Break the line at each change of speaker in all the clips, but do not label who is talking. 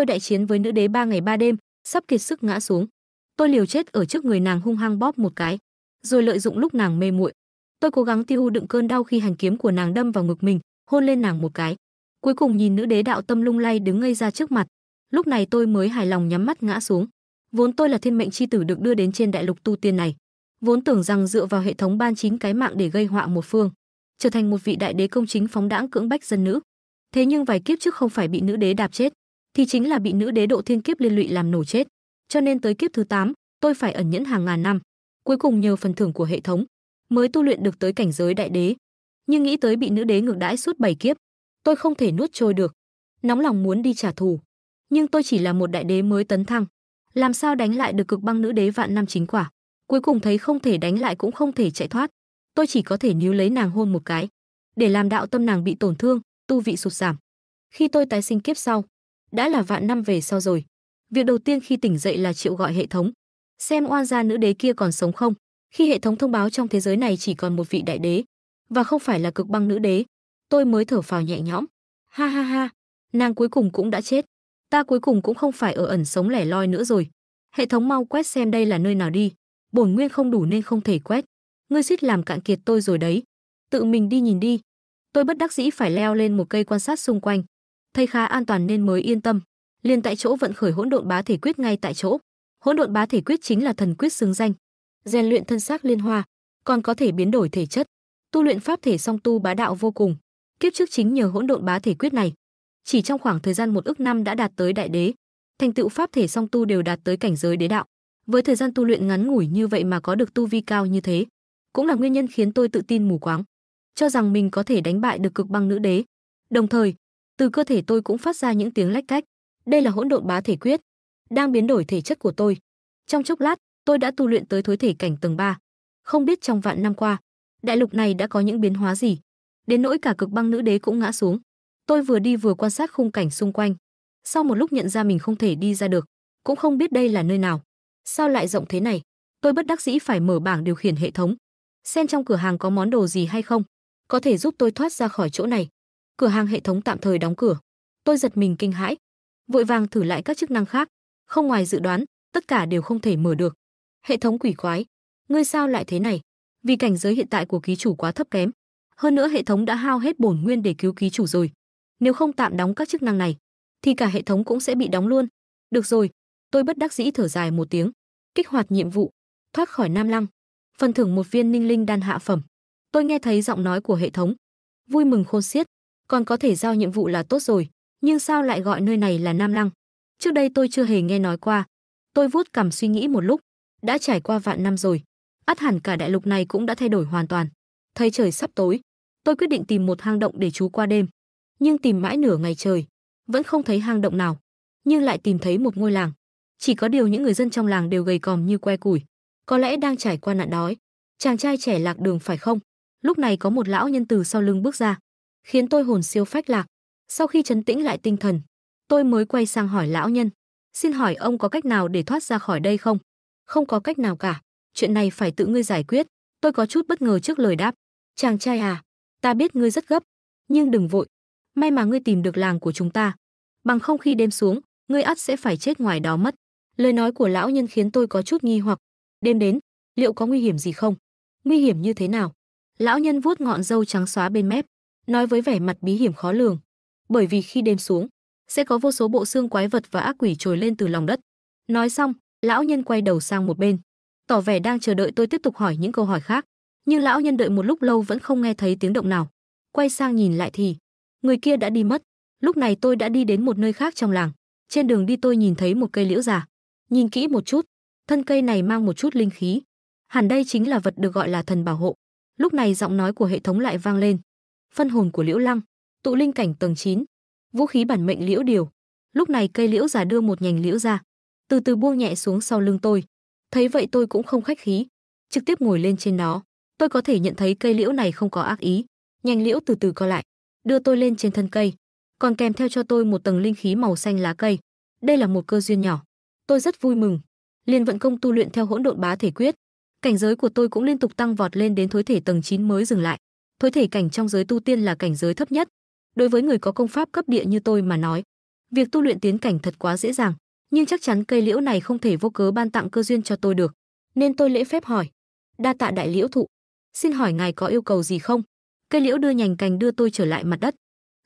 tôi đại chiến với nữ đế ba ngày ba đêm sắp kiệt sức ngã xuống tôi liều chết ở trước người nàng hung hăng bóp một cái rồi lợi dụng lúc nàng mê muội tôi cố gắng tiêu đựng cơn đau khi hành kiếm của nàng đâm vào ngực mình hôn lên nàng một cái cuối cùng nhìn nữ đế đạo tâm lung lay đứng ngây ra trước mặt lúc này tôi mới hài lòng nhắm mắt ngã xuống vốn tôi là thiên mệnh chi tử được đưa đến trên đại lục tu tiên này vốn tưởng rằng dựa vào hệ thống ban chính cái mạng để gây họa một phương trở thành một vị đại đế công chính phóng đãng cưỡng bách dân nữ thế nhưng vài kiếp trước không phải bị nữ đế đạp chết thì chính là bị nữ đế độ thiên kiếp liên lụy làm nổ chết. Cho nên tới kiếp thứ 8, tôi phải ẩn nhẫn hàng ngàn năm, cuối cùng nhờ phần thưởng của hệ thống, mới tu luyện được tới cảnh giới đại đế. Nhưng nghĩ tới bị nữ đế ngược đãi suốt 7 kiếp, tôi không thể nuốt trôi được, nóng lòng muốn đi trả thù, nhưng tôi chỉ là một đại đế mới tấn thăng, làm sao đánh lại được cực băng nữ đế vạn năm chính quả. Cuối cùng thấy không thể đánh lại cũng không thể chạy thoát, tôi chỉ có thể níu lấy nàng hôn một cái, để làm đạo tâm nàng bị tổn thương, tu vị sụt giảm. Khi tôi tái sinh kiếp sau, đã là vạn năm về sau rồi. Việc đầu tiên khi tỉnh dậy là triệu gọi hệ thống, xem oan gia nữ đế kia còn sống không. Khi hệ thống thông báo trong thế giới này chỉ còn một vị đại đế, và không phải là cực băng nữ đế, tôi mới thở phào nhẹ nhõm. Ha ha ha, nàng cuối cùng cũng đã chết. Ta cuối cùng cũng không phải ở ẩn sống lẻ loi nữa rồi. Hệ thống mau quét xem đây là nơi nào đi. Bổn nguyên không đủ nên không thể quét. Ngươi suýt làm cạn kiệt tôi rồi đấy. Tự mình đi nhìn đi. Tôi bất đắc dĩ phải leo lên một cây quan sát xung quanh thấy khá an toàn nên mới yên tâm liền tại chỗ vận khởi hỗn độn bá thể quyết ngay tại chỗ hỗn độn bá thể quyết chính là thần quyết xứng danh rèn luyện thân xác liên hoa còn có thể biến đổi thể chất tu luyện pháp thể song tu bá đạo vô cùng kiếp trước chính nhờ hỗn độn bá thể quyết này chỉ trong khoảng thời gian một ước năm đã đạt tới đại đế thành tựu pháp thể song tu đều đạt tới cảnh giới đế đạo với thời gian tu luyện ngắn ngủi như vậy mà có được tu vi cao như thế cũng là nguyên nhân khiến tôi tự tin mù quáng cho rằng mình có thể đánh bại được cực băng nữ đế đồng thời từ cơ thể tôi cũng phát ra những tiếng lách cách. Đây là hỗn độn bá thể quyết, đang biến đổi thể chất của tôi. Trong chốc lát, tôi đã tu luyện tới thối thể cảnh tầng 3. Không biết trong vạn năm qua, đại lục này đã có những biến hóa gì, đến nỗi cả cực băng nữ đế cũng ngã xuống. Tôi vừa đi vừa quan sát khung cảnh xung quanh. Sau một lúc nhận ra mình không thể đi ra được, cũng không biết đây là nơi nào. Sao lại rộng thế này? Tôi bất đắc dĩ phải mở bảng điều khiển hệ thống, xem trong cửa hàng có món đồ gì hay không, có thể giúp tôi thoát ra khỏi chỗ này cửa hàng hệ thống tạm thời đóng cửa. Tôi giật mình kinh hãi, vội vàng thử lại các chức năng khác, không ngoài dự đoán, tất cả đều không thể mở được. Hệ thống quỷ quái, ngươi sao lại thế này? Vì cảnh giới hiện tại của ký chủ quá thấp kém, hơn nữa hệ thống đã hao hết bổn nguyên để cứu ký chủ rồi. Nếu không tạm đóng các chức năng này, thì cả hệ thống cũng sẽ bị đóng luôn. Được rồi, tôi bất đắc dĩ thở dài một tiếng, kích hoạt nhiệm vụ, thoát khỏi Nam Lăng, phần thưởng một viên Ninh Linh đan hạ phẩm. Tôi nghe thấy giọng nói của hệ thống, vui mừng khôn xiết, còn có thể giao nhiệm vụ là tốt rồi, nhưng sao lại gọi nơi này là Nam Lăng? Trước đây tôi chưa hề nghe nói qua. Tôi vuốt cằm suy nghĩ một lúc, đã trải qua vạn năm rồi, ắt hẳn cả đại lục này cũng đã thay đổi hoàn toàn. Thấy trời sắp tối, tôi quyết định tìm một hang động để trú qua đêm. Nhưng tìm mãi nửa ngày trời, vẫn không thấy hang động nào, nhưng lại tìm thấy một ngôi làng. Chỉ có điều những người dân trong làng đều gầy còm như que củi, có lẽ đang trải qua nạn đói. Chàng trai trẻ lạc đường phải không? Lúc này có một lão nhân từ sau lưng bước ra, khiến tôi hồn siêu phách lạc. Sau khi chấn tĩnh lại tinh thần, tôi mới quay sang hỏi lão nhân, xin hỏi ông có cách nào để thoát ra khỏi đây không? Không có cách nào cả, chuyện này phải tự ngươi giải quyết. Tôi có chút bất ngờ trước lời đáp. Chàng trai à, ta biết ngươi rất gấp, nhưng đừng vội. May mà ngươi tìm được làng của chúng ta. Bằng không khi đêm xuống, ngươi ắt sẽ phải chết ngoài đó mất. Lời nói của lão nhân khiến tôi có chút nghi hoặc. Đêm đến, liệu có nguy hiểm gì không? Nguy hiểm như thế nào? Lão nhân vuốt ngọn dâu trắng xóa bên mép, nói với vẻ mặt bí hiểm khó lường. Bởi vì khi đêm xuống, sẽ có vô số bộ xương quái vật và ác quỷ trồi lên từ lòng đất. Nói xong, lão nhân quay đầu sang một bên, tỏ vẻ đang chờ đợi tôi tiếp tục hỏi những câu hỏi khác, nhưng lão nhân đợi một lúc lâu vẫn không nghe thấy tiếng động nào. Quay sang nhìn lại thì, người kia đã đi mất. Lúc này tôi đã đi đến một nơi khác trong làng, trên đường đi tôi nhìn thấy một cây liễu già. Nhìn kỹ một chút, thân cây này mang một chút linh khí, hẳn đây chính là vật được gọi là thần bảo hộ. Lúc này giọng nói của hệ thống lại vang lên, phân hồn của Liễu Lăng, tụ linh cảnh tầng 9, vũ khí bản mệnh Liễu Điều. Lúc này cây liễu già đưa một nhành liễu ra, từ từ buông nhẹ xuống sau lưng tôi. Thấy vậy tôi cũng không khách khí, trực tiếp ngồi lên trên nó. Tôi có thể nhận thấy cây liễu này không có ác ý, nhành liễu từ từ co lại, đưa tôi lên trên thân cây, còn kèm theo cho tôi một tầng linh khí màu xanh lá cây. Đây là một cơ duyên nhỏ, tôi rất vui mừng. liền vận công tu luyện theo hỗn độn bá thể quyết, cảnh giới của tôi cũng liên tục tăng vọt lên đến thối thể tầng 9 mới dừng lại thối thể cảnh trong giới tu tiên là cảnh giới thấp nhất. Đối với người có công pháp cấp địa như tôi mà nói, việc tu luyện tiến cảnh thật quá dễ dàng, nhưng chắc chắn cây liễu này không thể vô cớ ban tặng cơ duyên cho tôi được, nên tôi lễ phép hỏi: "Đa tạ đại liễu thụ, xin hỏi ngài có yêu cầu gì không?" Cây liễu đưa nhành cành đưa tôi trở lại mặt đất,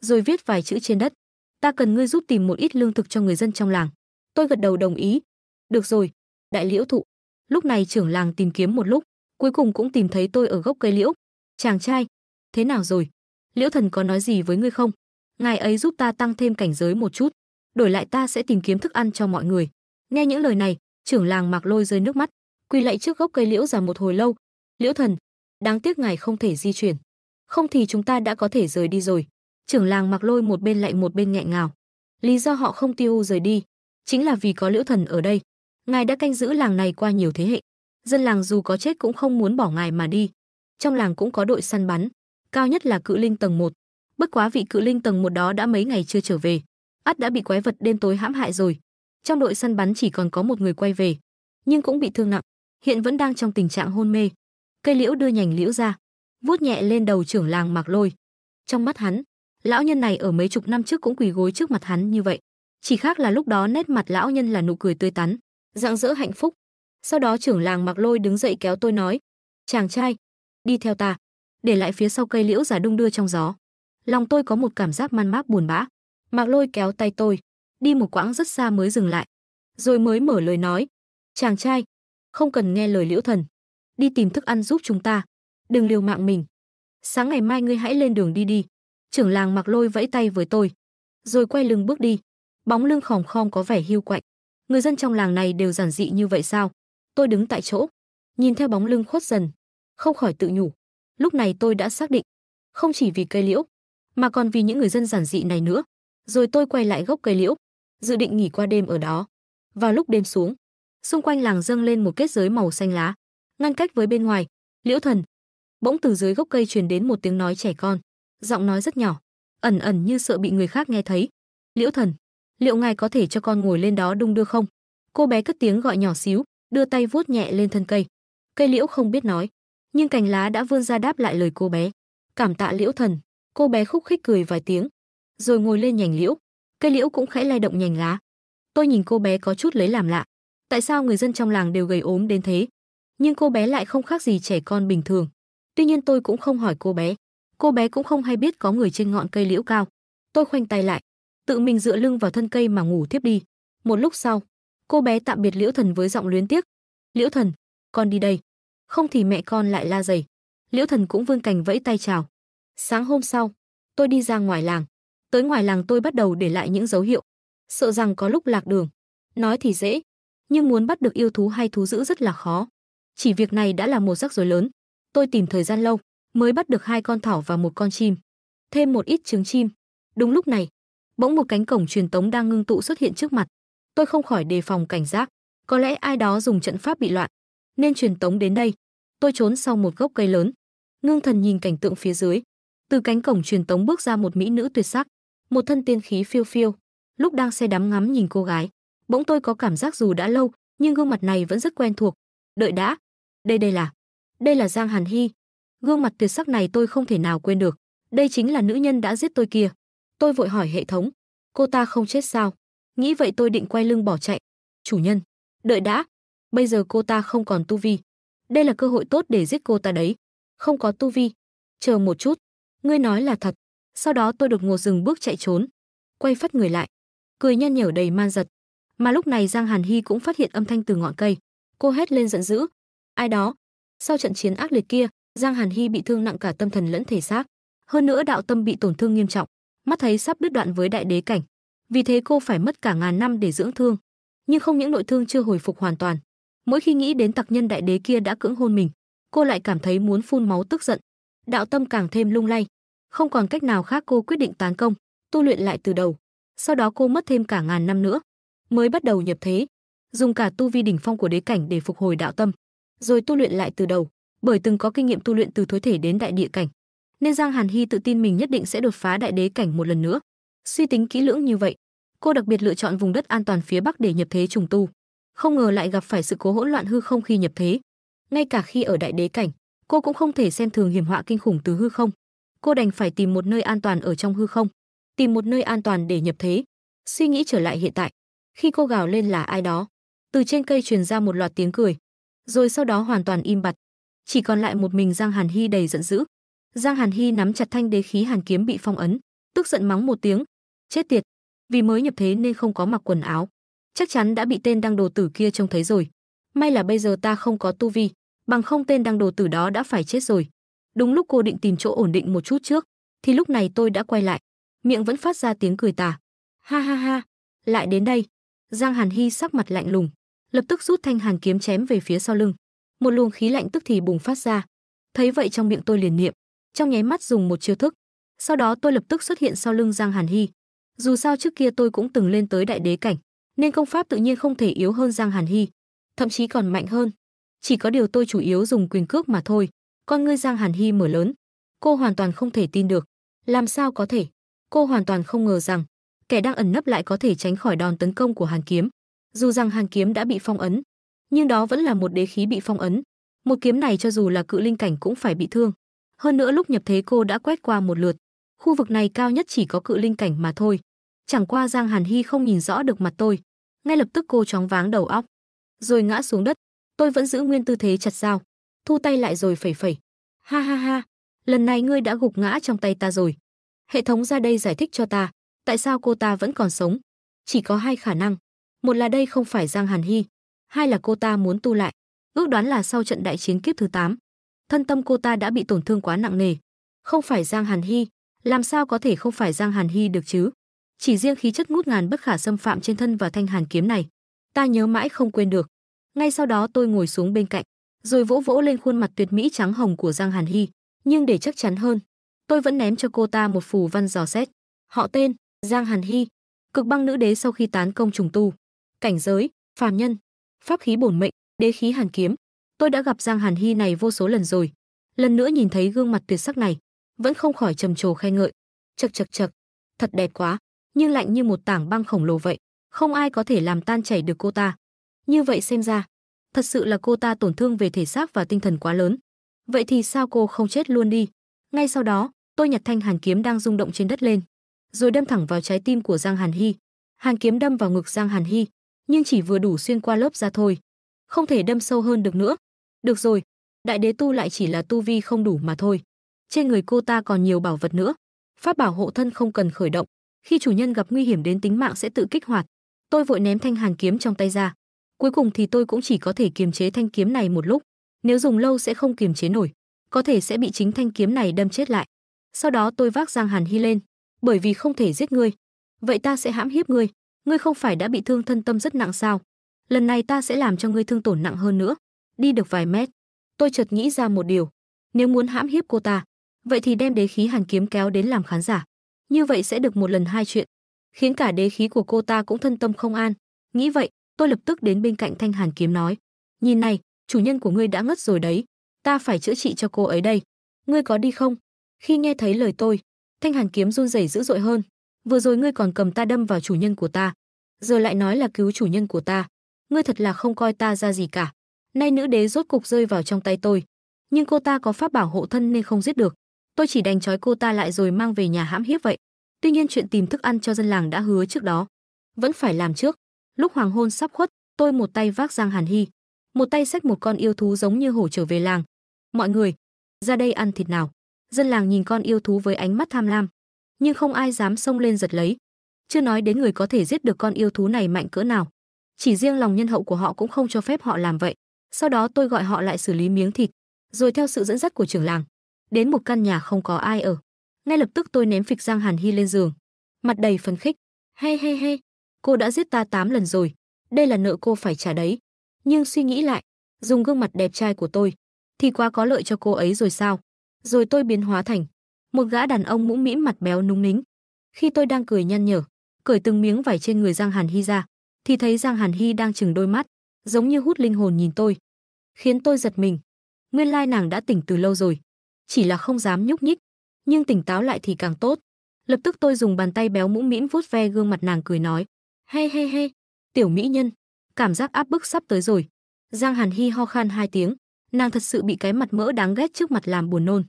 rồi viết vài chữ trên đất: "Ta cần ngươi giúp tìm một ít lương thực cho người dân trong làng." Tôi gật đầu đồng ý. "Được rồi, đại liễu thụ." Lúc này trưởng làng tìm kiếm một lúc, cuối cùng cũng tìm thấy tôi ở gốc cây liễu. "Chàng trai, thế nào rồi? Liễu thần có nói gì với ngươi không? Ngài ấy giúp ta tăng thêm cảnh giới một chút, đổi lại ta sẽ tìm kiếm thức ăn cho mọi người. Nghe những lời này, trưởng làng Mạc Lôi rơi nước mắt, quỳ lạy trước gốc cây liễu già một hồi lâu. Liễu thần, đáng tiếc ngài không thể di chuyển, không thì chúng ta đã có thể rời đi rồi. Trưởng làng Mạc Lôi một bên lạy một bên nghẹn ngào. Lý do họ không tiêu rời đi, chính là vì có Liễu thần ở đây. Ngài đã canh giữ làng này qua nhiều thế hệ, dân làng dù có chết cũng không muốn bỏ ngài mà đi. Trong làng cũng có đội săn bắn, cao nhất là cự linh tầng 1. Bất quá vị cự linh tầng 1 đó đã mấy ngày chưa trở về, ắt đã bị quái vật đêm tối hãm hại rồi. Trong đội săn bắn chỉ còn có một người quay về, nhưng cũng bị thương nặng, hiện vẫn đang trong tình trạng hôn mê. Cây liễu đưa nhành liễu ra, vuốt nhẹ lên đầu trưởng làng Mạc Lôi. Trong mắt hắn, lão nhân này ở mấy chục năm trước cũng quỳ gối trước mặt hắn như vậy, chỉ khác là lúc đó nét mặt lão nhân là nụ cười tươi tắn, rạng rỡ hạnh phúc. Sau đó trưởng làng Mạc Lôi đứng dậy kéo tôi nói: "Chàng trai, đi theo ta." để lại phía sau cây liễu già đung đưa trong gió lòng tôi có một cảm giác man mác buồn bã mạc lôi kéo tay tôi đi một quãng rất xa mới dừng lại rồi mới mở lời nói chàng trai không cần nghe lời liễu thần đi tìm thức ăn giúp chúng ta đừng liều mạng mình sáng ngày mai ngươi hãy lên đường đi đi trưởng làng mặc lôi vẫy tay với tôi rồi quay lưng bước đi bóng lưng khòm khom có vẻ hiu quạnh người dân trong làng này đều giản dị như vậy sao tôi đứng tại chỗ nhìn theo bóng lưng khuất dần không khỏi tự nhủ lúc này tôi đã xác định, không chỉ vì cây liễu, mà còn vì những người dân giản dị này nữa. Rồi tôi quay lại gốc cây liễu, dự định nghỉ qua đêm ở đó. Vào lúc đêm xuống, xung quanh làng dâng lên một kết giới màu xanh lá, ngăn cách với bên ngoài. Liễu thần, bỗng từ dưới gốc cây truyền đến một tiếng nói trẻ con, giọng nói rất nhỏ, ẩn ẩn như sợ bị người khác nghe thấy. Liễu thần, liệu ngài có thể cho con ngồi lên đó đung đưa không? Cô bé cất tiếng gọi nhỏ xíu, đưa tay vuốt nhẹ lên thân cây. Cây liễu không biết nói, nhưng cành lá đã vươn ra đáp lại lời cô bé. Cảm tạ liễu thần, cô bé khúc khích cười vài tiếng, rồi ngồi lên nhành liễu. Cây liễu cũng khẽ lay động nhành lá. Tôi nhìn cô bé có chút lấy làm lạ. Tại sao người dân trong làng đều gầy ốm đến thế? Nhưng cô bé lại không khác gì trẻ con bình thường. Tuy nhiên tôi cũng không hỏi cô bé. Cô bé cũng không hay biết có người trên ngọn cây liễu cao. Tôi khoanh tay lại, tự mình dựa lưng vào thân cây mà ngủ tiếp đi. Một lúc sau, cô bé tạm biệt Liễu Thần với giọng luyến tiếc. "Liễu Thần, con đi đây." không thì mẹ con lại la dày. Liễu Thần cũng vương cành vẫy tay chào. Sáng hôm sau, tôi đi ra ngoài làng. Tới ngoài làng tôi bắt đầu để lại những dấu hiệu. Sợ rằng có lúc lạc đường. Nói thì dễ, nhưng muốn bắt được yêu thú hay thú dữ rất là khó. Chỉ việc này đã là một rắc rối lớn. Tôi tìm thời gian lâu mới bắt được hai con thỏ và một con chim. Thêm một ít trứng chim. Đúng lúc này, bỗng một cánh cổng truyền tống đang ngưng tụ xuất hiện trước mặt. Tôi không khỏi đề phòng cảnh giác. Có lẽ ai đó dùng trận pháp bị loạn, nên truyền tống đến đây tôi trốn sau một gốc cây lớn. Ngưng thần nhìn cảnh tượng phía dưới. Từ cánh cổng truyền tống bước ra một mỹ nữ tuyệt sắc, một thân tiên khí phiêu phiêu. Lúc đang xe đắm ngắm nhìn cô gái, bỗng tôi có cảm giác dù đã lâu, nhưng gương mặt này vẫn rất quen thuộc. Đợi đã, đây đây là, đây là Giang Hàn Hy. Gương mặt tuyệt sắc này tôi không thể nào quên được. Đây chính là nữ nhân đã giết tôi kia. Tôi vội hỏi hệ thống, cô ta không chết sao? Nghĩ vậy tôi định quay lưng bỏ chạy. Chủ nhân, đợi đã, bây giờ cô ta không còn tu vi, đây là cơ hội tốt để giết cô ta đấy. Không có tu vi. Chờ một chút. Ngươi nói là thật. Sau đó tôi đột ngột dừng bước chạy trốn. Quay phát người lại. Cười nhăn nhở đầy man giật. Mà lúc này Giang Hàn Hy cũng phát hiện âm thanh từ ngọn cây. Cô hét lên giận dữ. Ai đó. Sau trận chiến ác liệt kia, Giang Hàn Hy bị thương nặng cả tâm thần lẫn thể xác. Hơn nữa đạo tâm bị tổn thương nghiêm trọng. Mắt thấy sắp đứt đoạn với đại đế cảnh. Vì thế cô phải mất cả ngàn năm để dưỡng thương. Nhưng không những nội thương chưa hồi phục hoàn toàn Mỗi khi nghĩ đến tặc nhân đại đế kia đã cưỡng hôn mình, cô lại cảm thấy muốn phun máu tức giận. Đạo tâm càng thêm lung lay, không còn cách nào khác cô quyết định tán công, tu luyện lại từ đầu. Sau đó cô mất thêm cả ngàn năm nữa mới bắt đầu nhập thế, dùng cả tu vi đỉnh phong của đế cảnh để phục hồi đạo tâm, rồi tu luyện lại từ đầu, bởi từng có kinh nghiệm tu luyện từ thối thể đến đại địa cảnh, nên Giang Hàn hy tự tin mình nhất định sẽ đột phá đại đế cảnh một lần nữa. Suy tính kỹ lưỡng như vậy, cô đặc biệt lựa chọn vùng đất an toàn phía bắc để nhập thế trùng tu không ngờ lại gặp phải sự cố hỗn loạn hư không khi nhập thế. Ngay cả khi ở đại đế cảnh, cô cũng không thể xem thường hiểm họa kinh khủng từ hư không. Cô đành phải tìm một nơi an toàn ở trong hư không, tìm một nơi an toàn để nhập thế. Suy nghĩ trở lại hiện tại, khi cô gào lên là ai đó, từ trên cây truyền ra một loạt tiếng cười, rồi sau đó hoàn toàn im bặt, chỉ còn lại một mình Giang Hàn hy đầy giận dữ. Giang Hàn hy nắm chặt thanh đế khí hàn kiếm bị phong ấn, tức giận mắng một tiếng, chết tiệt, vì mới nhập thế nên không có mặc quần áo chắc chắn đã bị tên đăng đồ tử kia trông thấy rồi. May là bây giờ ta không có tu vi, bằng không tên đăng đồ tử đó đã phải chết rồi. Đúng lúc cô định tìm chỗ ổn định một chút trước, thì lúc này tôi đã quay lại, miệng vẫn phát ra tiếng cười tà. Ha ha ha, lại đến đây. Giang Hàn Hy sắc mặt lạnh lùng, lập tức rút thanh hàn kiếm chém về phía sau lưng. Một luồng khí lạnh tức thì bùng phát ra. Thấy vậy trong miệng tôi liền niệm, trong nháy mắt dùng một chiêu thức. Sau đó tôi lập tức xuất hiện sau lưng Giang Hàn Hy. Dù sao trước kia tôi cũng từng lên tới đại đế cảnh, nên công pháp tự nhiên không thể yếu hơn Giang Hàn Hy, thậm chí còn mạnh hơn. Chỉ có điều tôi chủ yếu dùng quyền cước mà thôi. Con ngươi Giang Hàn Hy mở lớn, cô hoàn toàn không thể tin được, làm sao có thể? Cô hoàn toàn không ngờ rằng kẻ đang ẩn nấp lại có thể tránh khỏi đòn tấn công của Hàn kiếm. Dù rằng Hàn kiếm đã bị phong ấn, nhưng đó vẫn là một đế khí bị phong ấn. Một kiếm này cho dù là cự linh cảnh cũng phải bị thương. Hơn nữa lúc nhập thế cô đã quét qua một lượt, khu vực này cao nhất chỉ có cự linh cảnh mà thôi chẳng qua Giang Hàn Hy không nhìn rõ được mặt tôi. Ngay lập tức cô chóng váng đầu óc, rồi ngã xuống đất. Tôi vẫn giữ nguyên tư thế chặt dao, thu tay lại rồi phẩy phẩy. Ha ha ha, lần này ngươi đã gục ngã trong tay ta rồi. Hệ thống ra đây giải thích cho ta, tại sao cô ta vẫn còn sống. Chỉ có hai khả năng, một là đây không phải Giang Hàn Hy, hai là cô ta muốn tu lại. Ước đoán là sau trận đại chiến kiếp thứ 8, thân tâm cô ta đã bị tổn thương quá nặng nề. Không phải Giang Hàn Hy, làm sao có thể không phải Giang Hàn Hy được chứ? Chỉ riêng khí chất ngút ngàn bất khả xâm phạm trên thân và thanh hàn kiếm này, ta nhớ mãi không quên được. Ngay sau đó tôi ngồi xuống bên cạnh, rồi vỗ vỗ lên khuôn mặt tuyệt mỹ trắng hồng của Giang Hàn Hy, nhưng để chắc chắn hơn, tôi vẫn ném cho cô ta một phù văn dò xét. Họ tên Giang Hàn Hy, cực băng nữ đế sau khi tán công trùng tu, cảnh giới phàm nhân, pháp khí bổn mệnh, đế khí hàn kiếm. Tôi đã gặp Giang Hàn Hy này vô số lần rồi, lần nữa nhìn thấy gương mặt tuyệt sắc này, vẫn không khỏi trầm trồ khen ngợi. Chậc chậc chậc, thật đẹp quá nhưng lạnh như một tảng băng khổng lồ vậy, không ai có thể làm tan chảy được cô ta. Như vậy xem ra, thật sự là cô ta tổn thương về thể xác và tinh thần quá lớn. Vậy thì sao cô không chết luôn đi? Ngay sau đó, tôi nhặt thanh hàn kiếm đang rung động trên đất lên, rồi đâm thẳng vào trái tim của Giang Hàn Hy. Hàn kiếm đâm vào ngực Giang Hàn Hy, nhưng chỉ vừa đủ xuyên qua lớp da thôi, không thể đâm sâu hơn được nữa. Được rồi, đại đế tu lại chỉ là tu vi không đủ mà thôi. Trên người cô ta còn nhiều bảo vật nữa, pháp bảo hộ thân không cần khởi động, khi chủ nhân gặp nguy hiểm đến tính mạng sẽ tự kích hoạt. Tôi vội ném thanh hàn kiếm trong tay ra. Cuối cùng thì tôi cũng chỉ có thể kiềm chế thanh kiếm này một lúc, nếu dùng lâu sẽ không kiềm chế nổi, có thể sẽ bị chính thanh kiếm này đâm chết lại. Sau đó tôi vác Giang Hàn Hy lên, bởi vì không thể giết ngươi, vậy ta sẽ hãm hiếp ngươi, ngươi không phải đã bị thương thân tâm rất nặng sao? Lần này ta sẽ làm cho ngươi thương tổn nặng hơn nữa. Đi được vài mét, tôi chợt nghĩ ra một điều, nếu muốn hãm hiếp cô ta, vậy thì đem đế khí hàn kiếm kéo đến làm khán giả như vậy sẽ được một lần hai chuyện, khiến cả đế khí của cô ta cũng thân tâm không an. Nghĩ vậy, tôi lập tức đến bên cạnh Thanh Hàn kiếm nói: "Nhìn này, chủ nhân của ngươi đã ngất rồi đấy, ta phải chữa trị cho cô ấy đây, ngươi có đi không?" Khi nghe thấy lời tôi, Thanh Hàn kiếm run rẩy dữ dội hơn, "Vừa rồi ngươi còn cầm ta đâm vào chủ nhân của ta, giờ lại nói là cứu chủ nhân của ta, ngươi thật là không coi ta ra gì cả." Nay nữ đế rốt cục rơi vào trong tay tôi, nhưng cô ta có pháp bảo hộ thân nên không giết được tôi chỉ đành trói cô ta lại rồi mang về nhà hãm hiếp vậy. Tuy nhiên chuyện tìm thức ăn cho dân làng đã hứa trước đó, vẫn phải làm trước. Lúc hoàng hôn sắp khuất, tôi một tay vác Giang Hàn Hy, một tay xách một con yêu thú giống như hổ trở về làng. Mọi người, ra đây ăn thịt nào. Dân làng nhìn con yêu thú với ánh mắt tham lam, nhưng không ai dám xông lên giật lấy. Chưa nói đến người có thể giết được con yêu thú này mạnh cỡ nào. Chỉ riêng lòng nhân hậu của họ cũng không cho phép họ làm vậy. Sau đó tôi gọi họ lại xử lý miếng thịt, rồi theo sự dẫn dắt của trưởng làng, đến một căn nhà không có ai ở. Ngay lập tức tôi ném phịch Giang Hàn Hi lên giường, mặt đầy phấn khích. He he he, cô đã giết ta 8 lần rồi, đây là nợ cô phải trả đấy. Nhưng suy nghĩ lại, dùng gương mặt đẹp trai của tôi thì quá có lợi cho cô ấy rồi sao? Rồi tôi biến hóa thành một gã đàn ông mũm mĩm mặt béo núng nính. Khi tôi đang cười nhăn nhở, cởi từng miếng vải trên người Giang Hàn Hi ra, thì thấy Giang Hàn Hi đang chừng đôi mắt, giống như hút linh hồn nhìn tôi, khiến tôi giật mình. Nguyên lai nàng đã tỉnh từ lâu rồi chỉ là không dám nhúc nhích, nhưng tỉnh táo lại thì càng tốt. Lập tức tôi dùng bàn tay béo mũm mĩm vuốt ve gương mặt nàng cười nói, "He he he, tiểu mỹ nhân, cảm giác áp bức sắp tới rồi." Giang Hàn Hi ho khan hai tiếng, nàng thật sự bị cái mặt mỡ đáng ghét trước mặt làm buồn nôn.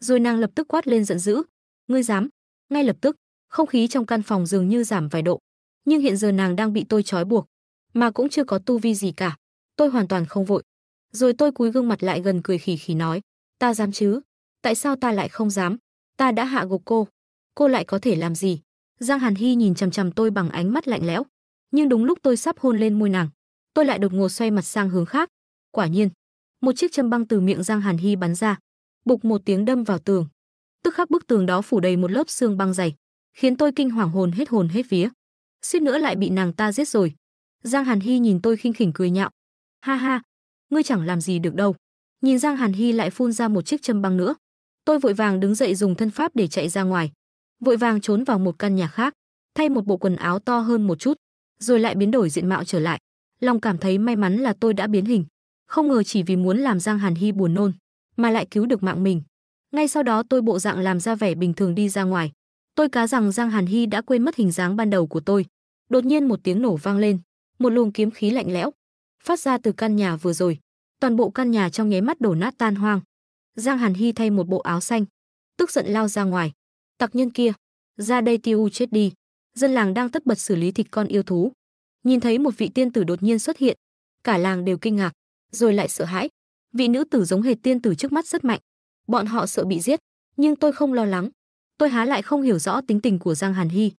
Rồi nàng lập tức quát lên giận dữ, "Ngươi dám?" Ngay lập tức, không khí trong căn phòng dường như giảm vài độ, nhưng hiện giờ nàng đang bị tôi trói buộc, mà cũng chưa có tu vi gì cả, tôi hoàn toàn không vội. Rồi tôi cúi gương mặt lại gần cười khỉ khỉ nói, "Ta dám chứ, tại sao ta lại không dám? Ta đã hạ gục cô, cô lại có thể làm gì? Giang Hàn Hy nhìn chằm chằm tôi bằng ánh mắt lạnh lẽo, nhưng đúng lúc tôi sắp hôn lên môi nàng, tôi lại đột ngột xoay mặt sang hướng khác. Quả nhiên, một chiếc châm băng từ miệng Giang Hàn Hy bắn ra, bục một tiếng đâm vào tường. Tức khắc bức tường đó phủ đầy một lớp xương băng dày, khiến tôi kinh hoàng hồn hết hồn hết vía. Suýt nữa lại bị nàng ta giết rồi. Giang Hàn Hy nhìn tôi khinh khỉnh cười nhạo. Ha ha, ngươi chẳng làm gì được đâu. Nhìn Giang Hàn Hy lại phun ra một chiếc châm băng nữa. Tôi vội vàng đứng dậy dùng thân pháp để chạy ra ngoài, vội vàng trốn vào một căn nhà khác, thay một bộ quần áo to hơn một chút, rồi lại biến đổi diện mạo trở lại. Lòng cảm thấy may mắn là tôi đã biến hình, không ngờ chỉ vì muốn làm Giang Hàn Hy buồn nôn mà lại cứu được mạng mình. Ngay sau đó tôi bộ dạng làm ra vẻ bình thường đi ra ngoài. Tôi cá rằng Giang Hàn Hy đã quên mất hình dáng ban đầu của tôi. Đột nhiên một tiếng nổ vang lên, một luồng kiếm khí lạnh lẽo phát ra từ căn nhà vừa rồi. Toàn bộ căn nhà trong nháy mắt đổ nát tan hoang. Giang Hàn Hy thay một bộ áo xanh, tức giận lao ra ngoài. Tặc nhân kia, ra đây tiêu chết đi. Dân làng đang tất bật xử lý thịt con yêu thú. Nhìn thấy một vị tiên tử đột nhiên xuất hiện, cả làng đều kinh ngạc, rồi lại sợ hãi. Vị nữ tử giống hệt tiên tử trước mắt rất mạnh, bọn họ sợ bị giết, nhưng tôi không lo lắng. Tôi há lại không hiểu rõ tính tình của Giang Hàn Hy.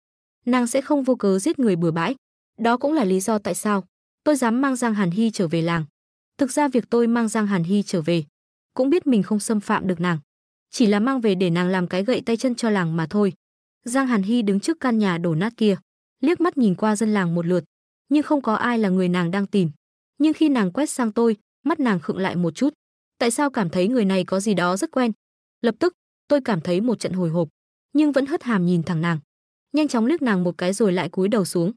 Nàng sẽ không vô cớ giết người bừa bãi. Đó cũng là lý do tại sao tôi dám mang Giang Hàn Hy trở về làng. Thực ra việc tôi mang Giang Hàn Hy trở về cũng biết mình không xâm phạm được nàng, chỉ là mang về để nàng làm cái gậy tay chân cho làng mà thôi. Giang Hàn Hy đứng trước căn nhà đổ nát kia, liếc mắt nhìn qua dân làng một lượt, nhưng không có ai là người nàng đang tìm. Nhưng khi nàng quét sang tôi, mắt nàng khựng lại một chút. Tại sao cảm thấy người này có gì đó rất quen? Lập tức, tôi cảm thấy một trận hồi hộp, nhưng vẫn hất hàm nhìn thẳng nàng. Nhanh chóng liếc nàng một cái rồi lại cúi đầu xuống.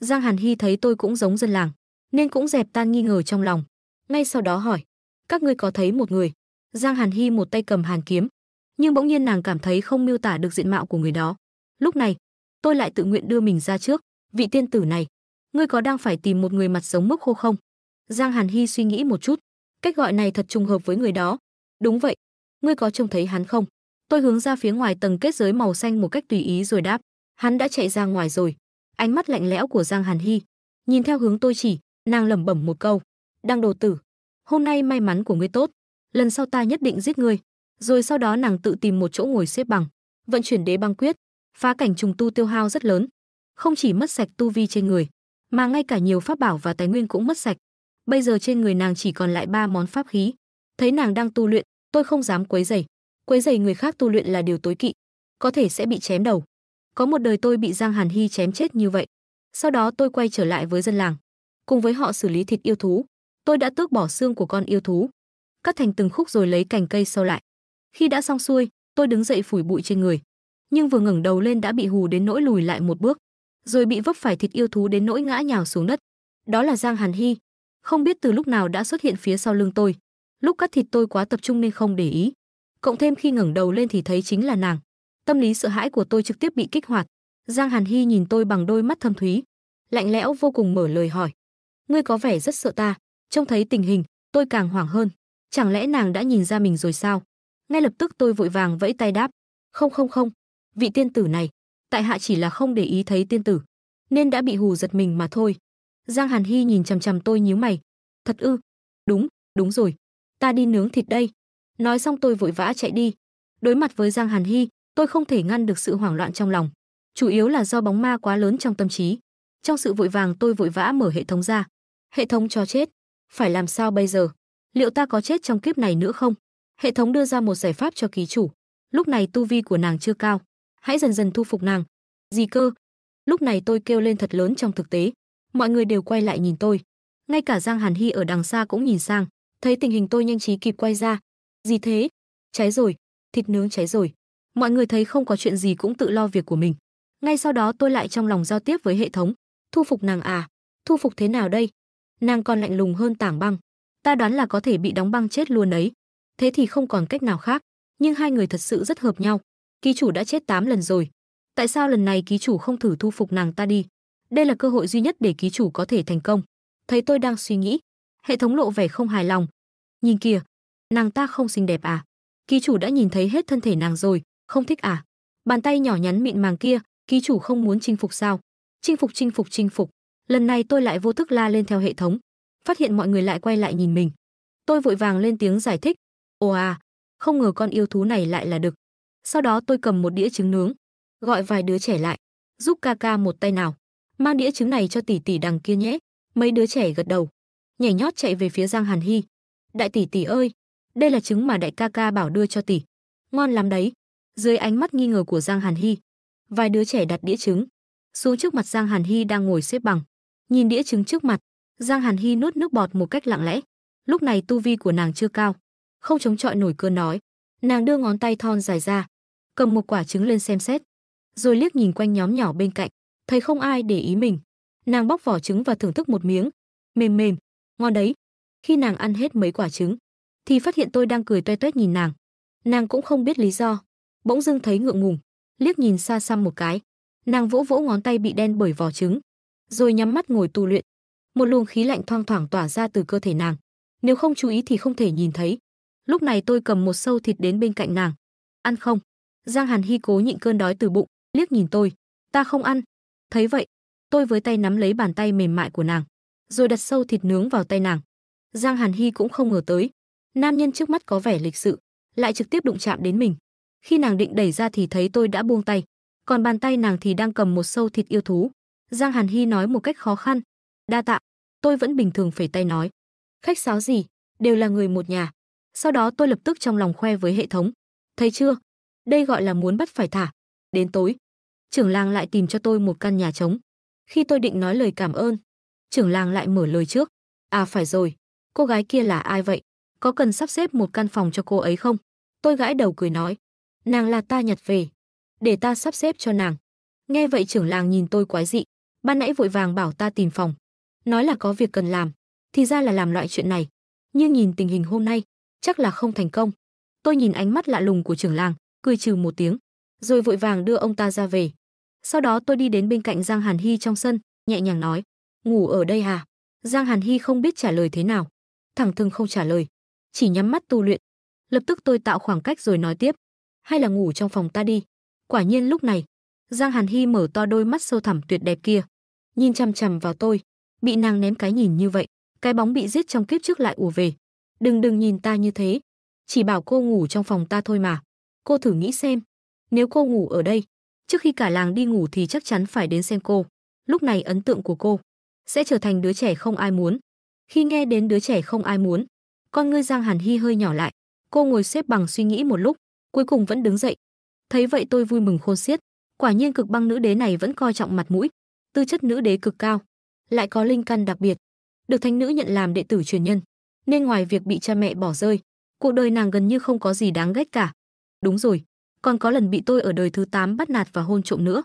Giang Hàn Hy thấy tôi cũng giống dân làng, nên cũng dẹp tan nghi ngờ trong lòng. Ngay sau đó hỏi, các ngươi có thấy một người Giang Hàn Hi một tay cầm hàn kiếm, nhưng bỗng nhiên nàng cảm thấy không miêu tả được diện mạo của người đó. Lúc này, tôi lại tự nguyện đưa mình ra trước, vị tiên tử này, ngươi có đang phải tìm một người mặt giống mức khô không? Giang Hàn Hi suy nghĩ một chút, cách gọi này thật trùng hợp với người đó. Đúng vậy, ngươi có trông thấy hắn không? Tôi hướng ra phía ngoài tầng kết giới màu xanh một cách tùy ý rồi đáp, hắn đã chạy ra ngoài rồi. Ánh mắt lạnh lẽo của Giang Hàn Hi, nhìn theo hướng tôi chỉ, nàng lẩm bẩm một câu, đang đồ tử, hôm nay may mắn của ngươi tốt lần sau ta nhất định giết ngươi rồi sau đó nàng tự tìm một chỗ ngồi xếp bằng vận chuyển đế băng quyết phá cảnh trùng tu tiêu hao rất lớn không chỉ mất sạch tu vi trên người mà ngay cả nhiều pháp bảo và tài nguyên cũng mất sạch bây giờ trên người nàng chỉ còn lại ba món pháp khí thấy nàng đang tu luyện tôi không dám quấy rầy quấy rầy người khác tu luyện là điều tối kỵ có thể sẽ bị chém đầu có một đời tôi bị giang hàn hy chém chết như vậy sau đó tôi quay trở lại với dân làng cùng với họ xử lý thịt yêu thú tôi đã tước bỏ xương của con yêu thú cắt thành từng khúc rồi lấy cành cây sâu lại. Khi đã xong xuôi, tôi đứng dậy phủi bụi trên người, nhưng vừa ngẩng đầu lên đã bị hù đến nỗi lùi lại một bước, rồi bị vấp phải thịt yêu thú đến nỗi ngã nhào xuống đất. Đó là Giang Hàn Hy, không biết từ lúc nào đã xuất hiện phía sau lưng tôi. Lúc cắt thịt tôi quá tập trung nên không để ý, cộng thêm khi ngẩng đầu lên thì thấy chính là nàng. Tâm lý sợ hãi của tôi trực tiếp bị kích hoạt. Giang Hàn Hy nhìn tôi bằng đôi mắt thâm thúy, lạnh lẽo vô cùng mở lời hỏi: "Ngươi có vẻ rất sợ ta." Trông thấy tình hình, tôi càng hoảng hơn. Chẳng lẽ nàng đã nhìn ra mình rồi sao? Ngay lập tức tôi vội vàng vẫy tay đáp, "Không không không, vị tiên tử này, tại hạ chỉ là không để ý thấy tiên tử, nên đã bị hù giật mình mà thôi." Giang Hàn Hi nhìn chằm chằm tôi nhíu mày, "Thật ư? Đúng, đúng rồi, ta đi nướng thịt đây." Nói xong tôi vội vã chạy đi. Đối mặt với Giang Hàn Hi, tôi không thể ngăn được sự hoảng loạn trong lòng, chủ yếu là do bóng ma quá lớn trong tâm trí. Trong sự vội vàng tôi vội vã mở hệ thống ra. Hệ thống cho chết, phải làm sao bây giờ? liệu ta có chết trong kiếp này nữa không? Hệ thống đưa ra một giải pháp cho ký chủ. Lúc này tu vi của nàng chưa cao, hãy dần dần thu phục nàng. Gì cơ? Lúc này tôi kêu lên thật lớn trong thực tế. Mọi người đều quay lại nhìn tôi. Ngay cả Giang Hàn Hy ở đằng xa cũng nhìn sang, thấy tình hình tôi nhanh trí kịp quay ra. Gì thế? Cháy rồi, thịt nướng cháy rồi. Mọi người thấy không có chuyện gì cũng tự lo việc của mình. Ngay sau đó tôi lại trong lòng giao tiếp với hệ thống. Thu phục nàng à? Thu phục thế nào đây? Nàng còn lạnh lùng hơn tảng băng ta đoán là có thể bị đóng băng chết luôn ấy. Thế thì không còn cách nào khác, nhưng hai người thật sự rất hợp nhau. Ký chủ đã chết 8 lần rồi, tại sao lần này ký chủ không thử thu phục nàng ta đi? Đây là cơ hội duy nhất để ký chủ có thể thành công. Thấy tôi đang suy nghĩ, hệ thống lộ vẻ không hài lòng. Nhìn kìa, nàng ta không xinh đẹp à? Ký chủ đã nhìn thấy hết thân thể nàng rồi, không thích à? Bàn tay nhỏ nhắn mịn màng kia, ký chủ không muốn chinh phục sao? Chinh phục chinh phục chinh phục. Lần này tôi lại vô thức la lên theo hệ thống, phát hiện mọi người lại quay lại nhìn mình. Tôi vội vàng lên tiếng giải thích, "Ồ à, không ngờ con yêu thú này lại là đực." Sau đó tôi cầm một đĩa trứng nướng, gọi vài đứa trẻ lại, "Giúp ca ca một tay nào, mang đĩa trứng này cho tỷ tỷ đằng kia nhé." Mấy đứa trẻ gật đầu, nhảy nhót chạy về phía Giang Hàn Hi. "Đại tỷ tỷ ơi, đây là trứng mà đại ca ca bảo đưa cho tỷ. Ngon lắm đấy." Dưới ánh mắt nghi ngờ của Giang Hàn Hi, vài đứa trẻ đặt đĩa trứng xuống trước mặt Giang Hàn Hi đang ngồi xếp bằng, nhìn đĩa trứng trước mặt, Giang Hàn Hi nuốt nước bọt một cách lặng lẽ. Lúc này tu vi của nàng chưa cao, không chống chọi nổi cơn nói. Nàng đưa ngón tay thon dài ra, cầm một quả trứng lên xem xét, rồi liếc nhìn quanh nhóm nhỏ bên cạnh, thấy không ai để ý mình. Nàng bóc vỏ trứng và thưởng thức một miếng, mềm mềm, ngon đấy. Khi nàng ăn hết mấy quả trứng, thì phát hiện tôi đang cười toe toét nhìn nàng. Nàng cũng không biết lý do, bỗng dưng thấy ngượng ngùng, liếc nhìn xa xăm một cái. Nàng vỗ vỗ ngón tay bị đen bởi vỏ trứng, rồi nhắm mắt ngồi tu luyện một luồng khí lạnh thoang thoảng tỏa ra từ cơ thể nàng nếu không chú ý thì không thể nhìn thấy lúc này tôi cầm một sâu thịt đến bên cạnh nàng ăn không giang hàn hy cố nhịn cơn đói từ bụng liếc nhìn tôi ta không ăn thấy vậy tôi với tay nắm lấy bàn tay mềm mại của nàng rồi đặt sâu thịt nướng vào tay nàng giang hàn hy cũng không ngờ tới nam nhân trước mắt có vẻ lịch sự lại trực tiếp đụng chạm đến mình khi nàng định đẩy ra thì thấy tôi đã buông tay còn bàn tay nàng thì đang cầm một sâu thịt yêu thú giang hàn hy nói một cách khó khăn đa tạ tôi vẫn bình thường phẩy tay nói khách sáo gì đều là người một nhà sau đó tôi lập tức trong lòng khoe với hệ thống thấy chưa đây gọi là muốn bắt phải thả đến tối trưởng làng lại tìm cho tôi một căn nhà trống khi tôi định nói lời cảm ơn trưởng làng lại mở lời trước à phải rồi cô gái kia là ai vậy có cần sắp xếp một căn phòng cho cô ấy không tôi gãi đầu cười nói nàng là ta nhặt về để ta sắp xếp cho nàng nghe vậy trưởng làng nhìn tôi quái dị ban nãy vội vàng bảo ta tìm phòng nói là có việc cần làm, thì ra là làm loại chuyện này. Nhưng nhìn tình hình hôm nay, chắc là không thành công. Tôi nhìn ánh mắt lạ lùng của trưởng làng, cười trừ một tiếng, rồi vội vàng đưa ông ta ra về. Sau đó tôi đi đến bên cạnh Giang Hàn Hy trong sân, nhẹ nhàng nói, ngủ ở đây à? Giang Hàn Hy không biết trả lời thế nào, thẳng thừng không trả lời, chỉ nhắm mắt tu luyện. Lập tức tôi tạo khoảng cách rồi nói tiếp, hay là ngủ trong phòng ta đi. Quả nhiên lúc này, Giang Hàn Hy mở to đôi mắt sâu thẳm tuyệt đẹp kia, nhìn chằm chằm vào tôi, bị nàng ném cái nhìn như vậy, cái bóng bị giết trong kiếp trước lại ùa về. Đừng đừng nhìn ta như thế, chỉ bảo cô ngủ trong phòng ta thôi mà. Cô thử nghĩ xem, nếu cô ngủ ở đây, trước khi cả làng đi ngủ thì chắc chắn phải đến xem cô. Lúc này ấn tượng của cô sẽ trở thành đứa trẻ không ai muốn. Khi nghe đến đứa trẻ không ai muốn, con ngươi Giang Hàn Hi hơi nhỏ lại, cô ngồi xếp bằng suy nghĩ một lúc, cuối cùng vẫn đứng dậy. Thấy vậy tôi vui mừng khôn xiết, quả nhiên cực băng nữ đế này vẫn coi trọng mặt mũi, tư chất nữ đế cực cao lại có linh căn đặc biệt, được thánh nữ nhận làm đệ tử truyền nhân, nên ngoài việc bị cha mẹ bỏ rơi, cuộc đời nàng gần như không có gì đáng ghét cả. Đúng rồi, còn có lần bị tôi ở đời thứ 8 bắt nạt và hôn trộm nữa.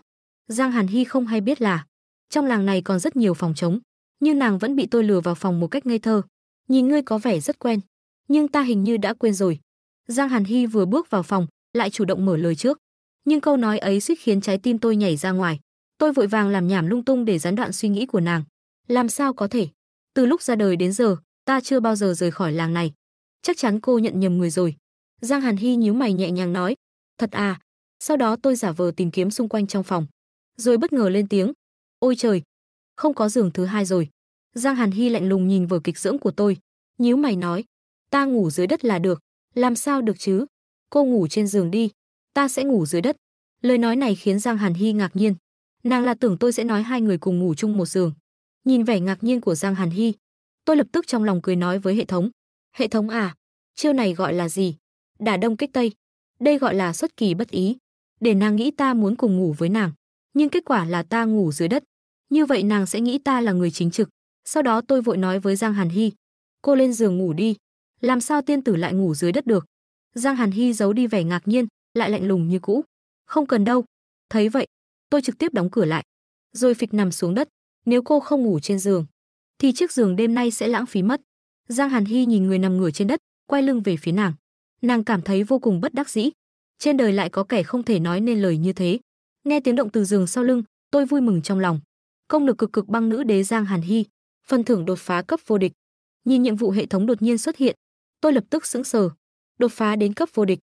Giang Hàn Hy không hay biết là trong làng này còn rất nhiều phòng trống, nhưng nàng vẫn bị tôi lừa vào phòng một cách ngây thơ. Nhìn ngươi có vẻ rất quen, nhưng ta hình như đã quên rồi. Giang Hàn Hy vừa bước vào phòng, lại chủ động mở lời trước, nhưng câu nói ấy suýt khiến trái tim tôi nhảy ra ngoài. Tôi vội vàng làm nhảm lung tung để gián đoạn suy nghĩ của nàng. Làm sao có thể? Từ lúc ra đời đến giờ, ta chưa bao giờ rời khỏi làng này. Chắc chắn cô nhận nhầm người rồi. Giang Hàn Hy nhíu mày nhẹ nhàng nói. Thật à? Sau đó tôi giả vờ tìm kiếm xung quanh trong phòng. Rồi bất ngờ lên tiếng. Ôi trời! Không có giường thứ hai rồi. Giang Hàn Hy lạnh lùng nhìn vở kịch dưỡng của tôi. Nhíu mày nói. Ta ngủ dưới đất là được. Làm sao được chứ? Cô ngủ trên giường đi. Ta sẽ ngủ dưới đất. Lời nói này khiến Giang Hàn Hy ngạc nhiên. Nàng là tưởng tôi sẽ nói hai người cùng ngủ chung một giường. Nhìn vẻ ngạc nhiên của Giang Hàn Hy, tôi lập tức trong lòng cười nói với hệ thống. Hệ thống à, chiêu này gọi là gì? Đả đông kích tây. Đây gọi là xuất kỳ bất ý. Để nàng nghĩ ta muốn cùng ngủ với nàng. Nhưng kết quả là ta ngủ dưới đất. Như vậy nàng sẽ nghĩ ta là người chính trực. Sau đó tôi vội nói với Giang Hàn Hy. Cô lên giường ngủ đi. Làm sao tiên tử lại ngủ dưới đất được? Giang Hàn Hy giấu đi vẻ ngạc nhiên, lại lạnh lùng như cũ. Không cần đâu. Thấy vậy, tôi trực tiếp đóng cửa lại. Rồi phịch nằm xuống đất. Nếu cô không ngủ trên giường, thì chiếc giường đêm nay sẽ lãng phí mất. Giang Hàn Hy nhìn người nằm ngửa trên đất, quay lưng về phía nàng. Nàng cảm thấy vô cùng bất đắc dĩ. Trên đời lại có kẻ không thể nói nên lời như thế. Nghe tiếng động từ giường sau lưng, tôi vui mừng trong lòng. Công lực cực cực băng nữ đế Giang Hàn Hy, phần thưởng đột phá cấp vô địch. Nhìn nhiệm vụ hệ thống đột nhiên xuất hiện, tôi lập tức sững sờ. Đột phá đến cấp vô địch,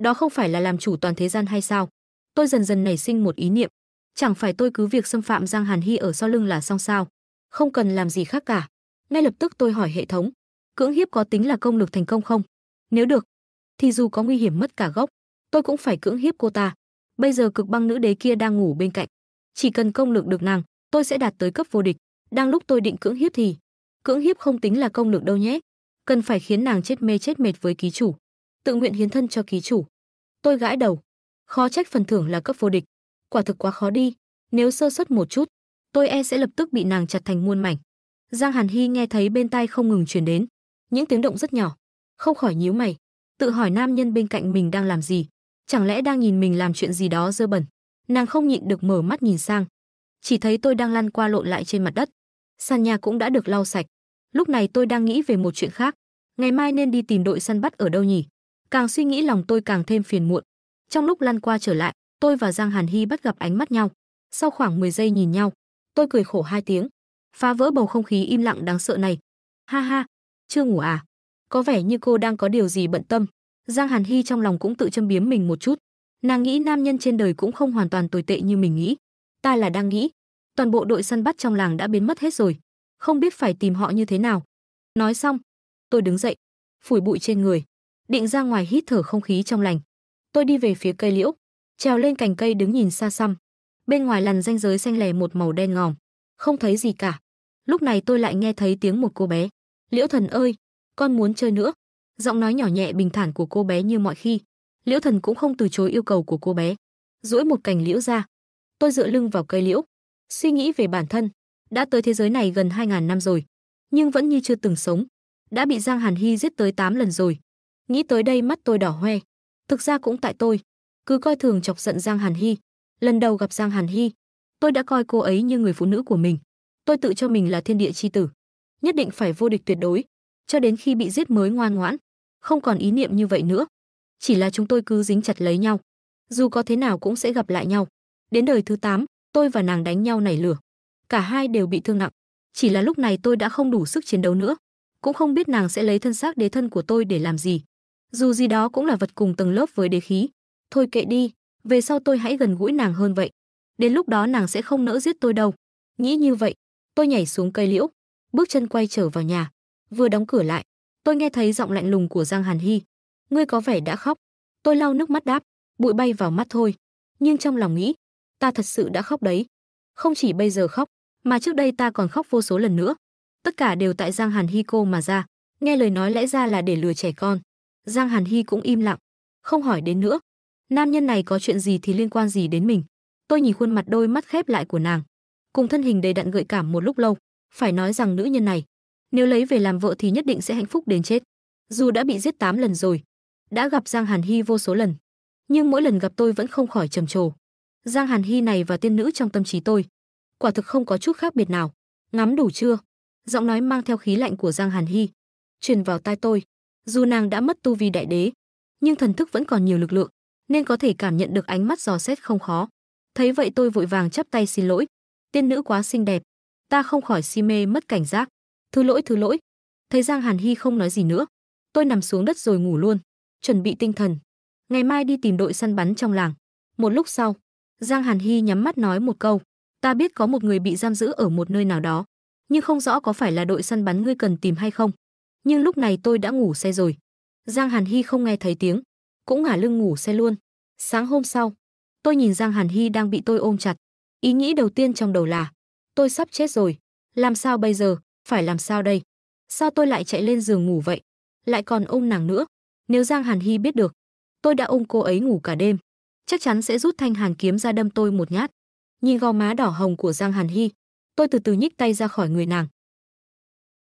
đó không phải là làm chủ toàn thế gian hay sao? Tôi dần dần nảy sinh một ý niệm, chẳng phải tôi cứ việc xâm phạm Giang Hàn Hy ở sau lưng là xong sao? Không cần làm gì khác cả. Ngay lập tức tôi hỏi hệ thống, cưỡng hiếp có tính là công lực thành công không? Nếu được, thì dù có nguy hiểm mất cả gốc, tôi cũng phải cưỡng hiếp cô ta. Bây giờ cực băng nữ đế kia đang ngủ bên cạnh, chỉ cần công lực được nàng, tôi sẽ đạt tới cấp vô địch. Đang lúc tôi định cưỡng hiếp thì, cưỡng hiếp không tính là công lực đâu nhé, cần phải khiến nàng chết mê chết mệt với ký chủ, tự nguyện hiến thân cho ký chủ. Tôi gãi đầu, khó trách phần thưởng là cấp vô địch, quả thực quá khó đi, nếu sơ suất một chút, tôi e sẽ lập tức bị nàng chặt thành muôn mảnh. Giang Hàn Hy nghe thấy bên tai không ngừng truyền đến, những tiếng động rất nhỏ, không khỏi nhíu mày, tự hỏi nam nhân bên cạnh mình đang làm gì, chẳng lẽ đang nhìn mình làm chuyện gì đó dơ bẩn. Nàng không nhịn được mở mắt nhìn sang, chỉ thấy tôi đang lăn qua lộn lại trên mặt đất, sàn nhà cũng đã được lau sạch. Lúc này tôi đang nghĩ về một chuyện khác, ngày mai nên đi tìm đội săn bắt ở đâu nhỉ? Càng suy nghĩ lòng tôi càng thêm phiền muộn. Trong lúc lăn qua trở lại, tôi và Giang Hàn Hy bắt gặp ánh mắt nhau. Sau khoảng 10 giây nhìn nhau, tôi cười khổ hai tiếng, phá vỡ bầu không khí im lặng đáng sợ này. Ha ha, chưa ngủ à? Có vẻ như cô đang có điều gì bận tâm. Giang Hàn Hy trong lòng cũng tự châm biếm mình một chút. Nàng nghĩ nam nhân trên đời cũng không hoàn toàn tồi tệ như mình nghĩ. Ta là đang nghĩ, toàn bộ đội săn bắt trong làng đã biến mất hết rồi, không biết phải tìm họ như thế nào. Nói xong, tôi đứng dậy, phủi bụi trên người, định ra ngoài hít thở không khí trong lành. Tôi đi về phía cây liễu, trèo lên cành cây đứng nhìn xa xăm. Bên ngoài làn ranh giới xanh lẻ một màu đen ngòm, không thấy gì cả. Lúc này tôi lại nghe thấy tiếng một cô bé. Liễu thần ơi, con muốn chơi nữa. Giọng nói nhỏ nhẹ bình thản của cô bé như mọi khi. Liễu thần cũng không từ chối yêu cầu của cô bé. Duỗi một cành liễu ra. Tôi dựa lưng vào cây liễu. Suy nghĩ về bản thân. Đã tới thế giới này gần 2.000 năm rồi. Nhưng vẫn như chưa từng sống. Đã bị Giang Hàn Hy giết tới 8 lần rồi. Nghĩ tới đây mắt tôi đỏ hoe. Thực ra cũng tại tôi, cứ coi thường chọc giận Giang Hàn Hy. Lần đầu gặp Giang Hàn Hy, tôi đã coi cô ấy như người phụ nữ của mình. Tôi tự cho mình là thiên địa chi tử, nhất định phải vô địch tuyệt đối, cho đến khi bị giết mới ngoan ngoãn, không còn ý niệm như vậy nữa. Chỉ là chúng tôi cứ dính chặt lấy nhau, dù có thế nào cũng sẽ gặp lại nhau. Đến đời thứ 8, tôi và nàng đánh nhau nảy lửa. Cả hai đều bị thương nặng, chỉ là lúc này tôi đã không đủ sức chiến đấu nữa, cũng không biết nàng sẽ lấy thân xác đế thân của tôi để làm gì. Dù gì đó cũng là vật cùng tầng lớp với đế khí, thôi kệ đi về sau tôi hãy gần gũi nàng hơn vậy đến lúc đó nàng sẽ không nỡ giết tôi đâu nghĩ như vậy tôi nhảy xuống cây liễu bước chân quay trở vào nhà vừa đóng cửa lại tôi nghe thấy giọng lạnh lùng của giang hàn hy ngươi có vẻ đã khóc tôi lau nước mắt đáp bụi bay vào mắt thôi nhưng trong lòng nghĩ ta thật sự đã khóc đấy không chỉ bây giờ khóc mà trước đây ta còn khóc vô số lần nữa tất cả đều tại giang hàn hy cô mà ra nghe lời nói lẽ ra là để lừa trẻ con giang hàn hy cũng im lặng không hỏi đến nữa Nam nhân này có chuyện gì thì liên quan gì đến mình? Tôi nhìn khuôn mặt đôi mắt khép lại của nàng, cùng thân hình đầy đặn gợi cảm một lúc lâu, phải nói rằng nữ nhân này, nếu lấy về làm vợ thì nhất định sẽ hạnh phúc đến chết. Dù đã bị giết 8 lần rồi, đã gặp Giang Hàn Hy vô số lần, nhưng mỗi lần gặp tôi vẫn không khỏi trầm trồ. Giang Hàn Hy này và tiên nữ trong tâm trí tôi, quả thực không có chút khác biệt nào. Ngắm đủ chưa? Giọng nói mang theo khí lạnh của Giang Hàn Hy truyền vào tai tôi. Dù nàng đã mất tu vi đại đế, nhưng thần thức vẫn còn nhiều lực lượng, nên có thể cảm nhận được ánh mắt dò xét không khó. Thấy vậy tôi vội vàng chắp tay xin lỗi. Tiên nữ quá xinh đẹp, ta không khỏi si mê mất cảnh giác. Thứ lỗi, thứ lỗi. Thấy Giang Hàn Hy không nói gì nữa, tôi nằm xuống đất rồi ngủ luôn, chuẩn bị tinh thần. Ngày mai đi tìm đội săn bắn trong làng. Một lúc sau, Giang Hàn Hy nhắm mắt nói một câu. Ta biết có một người bị giam giữ ở một nơi nào đó, nhưng không rõ có phải là đội săn bắn ngươi cần tìm hay không. Nhưng lúc này tôi đã ngủ say rồi. Giang Hàn Hy không nghe thấy tiếng, cũng ngả lưng ngủ xe luôn. Sáng hôm sau, tôi nhìn Giang Hàn Hy đang bị tôi ôm chặt. Ý nghĩ đầu tiên trong đầu là, tôi sắp chết rồi, làm sao bây giờ, phải làm sao đây? Sao tôi lại chạy lên giường ngủ vậy? Lại còn ôm nàng nữa. Nếu Giang Hàn Hy biết được, tôi đã ôm cô ấy ngủ cả đêm, chắc chắn sẽ rút thanh hàn kiếm ra đâm tôi một nhát. Nhìn gò má đỏ hồng của Giang Hàn Hy, tôi từ từ nhích tay ra khỏi người nàng.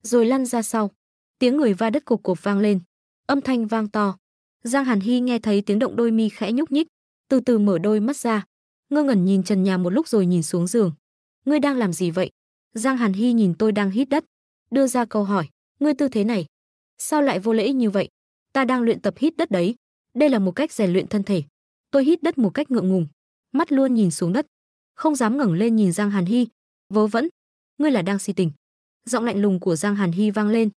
Rồi lăn ra sau, tiếng người va đất cục cục vang lên, âm thanh vang to, Giang Hàn Hy nghe thấy tiếng động đôi mi khẽ nhúc nhích, từ từ mở đôi mắt ra, ngơ ngẩn nhìn trần nhà một lúc rồi nhìn xuống giường. Ngươi đang làm gì vậy? Giang Hàn Hy nhìn tôi đang hít đất, đưa ra câu hỏi, ngươi tư thế này, sao lại vô lễ như vậy? Ta đang luyện tập hít đất đấy, đây là một cách rèn luyện thân thể. Tôi hít đất một cách ngượng ngùng, mắt luôn nhìn xuống đất, không dám ngẩng lên nhìn Giang Hàn Hy, vớ vẫn. ngươi là đang si tình. Giọng lạnh lùng của Giang Hàn Hy vang lên,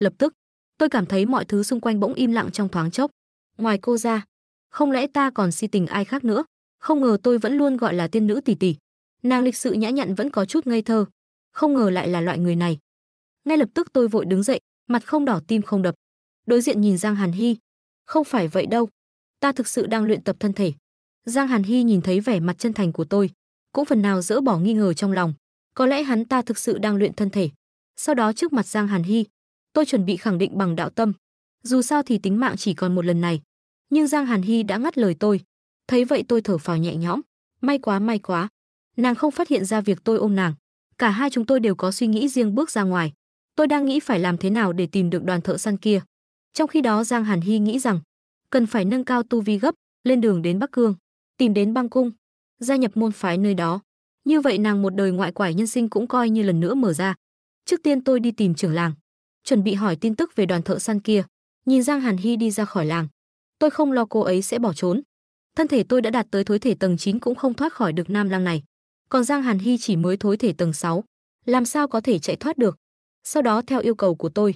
lập tức, tôi cảm thấy mọi thứ xung quanh bỗng im lặng trong thoáng chốc. Ngoài cô ra, không lẽ ta còn si tình ai khác nữa? Không ngờ tôi vẫn luôn gọi là tiên nữ tỷ tỷ. Nàng lịch sự nhã nhặn vẫn có chút ngây thơ, không ngờ lại là loại người này. Ngay lập tức tôi vội đứng dậy, mặt không đỏ tim không đập. Đối diện nhìn Giang Hàn Hy, không phải vậy đâu, ta thực sự đang luyện tập thân thể. Giang Hàn Hy nhìn thấy vẻ mặt chân thành của tôi, cũng phần nào dỡ bỏ nghi ngờ trong lòng. Có lẽ hắn ta thực sự đang luyện thân thể. Sau đó trước mặt Giang Hàn Hy, tôi chuẩn bị khẳng định bằng đạo tâm. Dù sao thì tính mạng chỉ còn một lần này nhưng Giang Hàn Hy đã ngắt lời tôi. Thấy vậy tôi thở phào nhẹ nhõm, may quá may quá. Nàng không phát hiện ra việc tôi ôm nàng. Cả hai chúng tôi đều có suy nghĩ riêng bước ra ngoài. Tôi đang nghĩ phải làm thế nào để tìm được đoàn thợ săn kia. Trong khi đó Giang Hàn Hy nghĩ rằng cần phải nâng cao tu vi gấp, lên đường đến Bắc Cương, tìm đến băng cung, gia nhập môn phái nơi đó. Như vậy nàng một đời ngoại quải nhân sinh cũng coi như lần nữa mở ra. Trước tiên tôi đi tìm trưởng làng, chuẩn bị hỏi tin tức về đoàn thợ săn kia. Nhìn Giang Hàn Hy đi ra khỏi làng, tôi không lo cô ấy sẽ bỏ trốn. Thân thể tôi đã đạt tới thối thể tầng 9 cũng không thoát khỏi được nam lang này. Còn Giang Hàn Hy chỉ mới thối thể tầng 6, làm sao có thể chạy thoát được. Sau đó theo yêu cầu của tôi,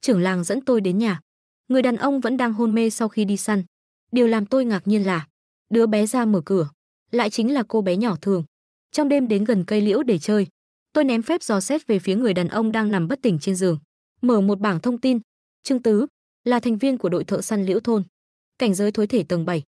trưởng làng dẫn tôi đến nhà. Người đàn ông vẫn đang hôn mê sau khi đi săn. Điều làm tôi ngạc nhiên là, đứa bé ra mở cửa, lại chính là cô bé nhỏ thường. Trong đêm đến gần cây liễu để chơi, tôi ném phép dò xét về phía người đàn ông đang nằm bất tỉnh trên giường. Mở một bảng thông tin, Trương Tứ là thành viên của đội thợ săn liễu thôn cảnh giới thối thể tầng 7.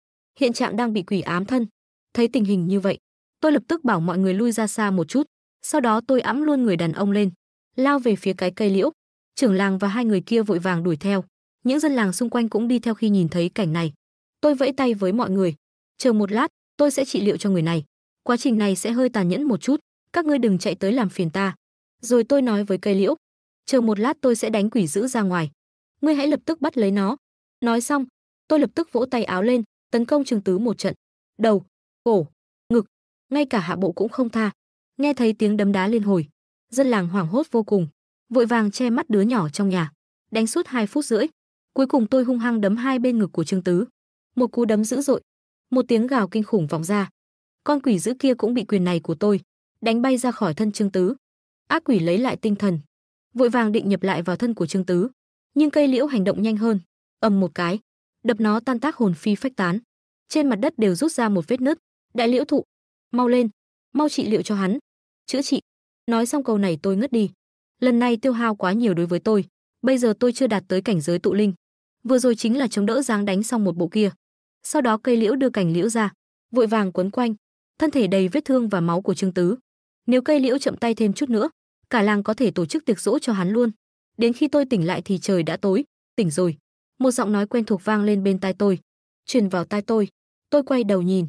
Hiện trạng đang bị quỷ ám thân. Thấy tình hình như vậy, tôi lập tức bảo mọi người lui ra xa một chút, sau đó tôi ẵm luôn người đàn ông lên, lao về phía cái cây liễu. Trưởng làng và hai người kia vội vàng đuổi theo, những dân làng xung quanh cũng đi theo khi nhìn thấy cảnh này. Tôi vẫy tay với mọi người, chờ một lát, tôi sẽ trị liệu cho người này. Quá trình này sẽ hơi tàn nhẫn một chút, các ngươi đừng chạy tới làm phiền ta. Rồi tôi nói với cây liễu, chờ một lát tôi sẽ đánh quỷ dữ ra ngoài. Ngươi hãy lập tức bắt lấy nó. Nói xong, tôi lập tức vỗ tay áo lên tấn công trường tứ một trận đầu cổ ngực ngay cả hạ bộ cũng không tha nghe thấy tiếng đấm đá liên hồi dân làng hoảng hốt vô cùng vội vàng che mắt đứa nhỏ trong nhà đánh suốt hai phút rưỡi cuối cùng tôi hung hăng đấm hai bên ngực của trương tứ một cú đấm dữ dội một tiếng gào kinh khủng vọng ra con quỷ dữ kia cũng bị quyền này của tôi đánh bay ra khỏi thân trương tứ ác quỷ lấy lại tinh thần vội vàng định nhập lại vào thân của trương tứ nhưng cây liễu hành động nhanh hơn ầm một cái đập nó tan tác hồn phi phách tán. Trên mặt đất đều rút ra một vết nứt. Đại liễu thụ, mau lên, mau trị liệu cho hắn, chữa trị. Nói xong câu này tôi ngất đi. Lần này tiêu hao quá nhiều đối với tôi, bây giờ tôi chưa đạt tới cảnh giới tụ linh. Vừa rồi chính là chống đỡ giáng đánh xong một bộ kia. Sau đó cây liễu đưa cành liễu ra, vội vàng quấn quanh, thân thể đầy vết thương và máu của Trương Tứ. Nếu cây liễu chậm tay thêm chút nữa, cả làng có thể tổ chức tiệc rỗ cho hắn luôn. Đến khi tôi tỉnh lại thì trời đã tối, tỉnh rồi. Một giọng nói quen thuộc vang lên bên tai tôi, truyền vào tai tôi. Tôi quay đầu nhìn,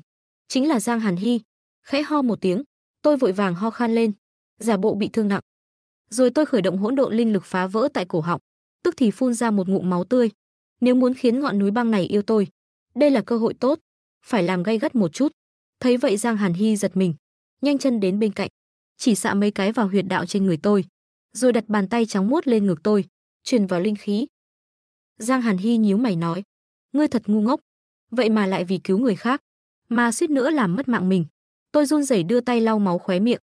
chính là Giang Hàn Hy. Khẽ ho một tiếng, tôi vội vàng ho khan lên, giả bộ bị thương nặng. Rồi tôi khởi động hỗn độn linh lực phá vỡ tại cổ họng, tức thì phun ra một ngụm máu tươi. Nếu muốn khiến ngọn núi băng này yêu tôi, đây là cơ hội tốt, phải làm gay gắt một chút. Thấy vậy Giang Hàn Hy giật mình, nhanh chân đến bên cạnh, chỉ xạ mấy cái vào huyệt đạo trên người tôi, rồi đặt bàn tay trắng muốt lên ngực tôi, truyền vào linh khí. Giang Hàn Hy nhíu mày nói, ngươi thật ngu ngốc, vậy mà lại vì cứu người khác, mà suýt nữa làm mất mạng mình. Tôi run rẩy đưa tay lau máu khóe miệng,